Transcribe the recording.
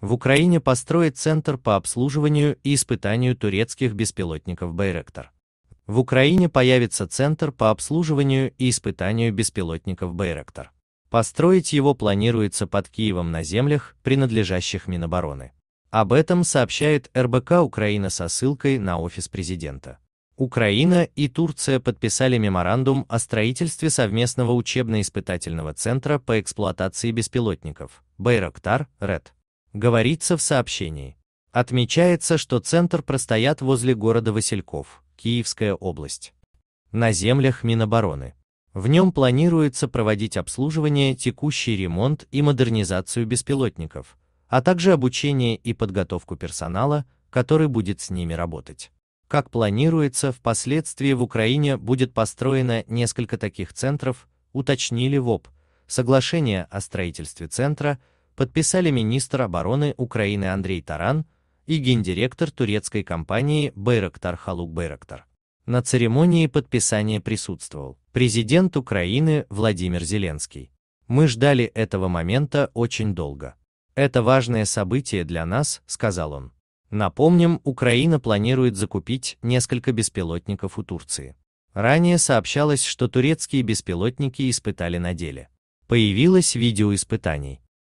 В Украине построит Центр по обслуживанию и испытанию турецких беспилотников «Байректор». В Украине появится Центр по обслуживанию и испытанию беспилотников «Байректор». Построить его планируется под Киевом на землях, принадлежащих Минобороны. Об этом сообщает РБК Украина со ссылкой на офис президента. Украина и Турция подписали меморандум о строительстве совместного учебно-испытательного центра по эксплуатации беспилотников «Байрактар-РЭД» говорится в сообщении. Отмечается, что центр простоят возле города Васильков, Киевская область, на землях Минобороны. В нем планируется проводить обслуживание, текущий ремонт и модернизацию беспилотников, а также обучение и подготовку персонала, который будет с ними работать. Как планируется, впоследствии в Украине будет построено несколько таких центров, уточнили ВОП. Соглашение о строительстве центра – подписали министр обороны Украины Андрей Таран и гендиректор турецкой компании Байрактар Халук Байрактар. На церемонии подписания присутствовал президент Украины Владимир Зеленский. Мы ждали этого момента очень долго. Это важное событие для нас, сказал он. Напомним, Украина планирует закупить несколько беспилотников у Турции. Ранее сообщалось, что турецкие беспилотники испытали на деле. Появилось видео испытаний.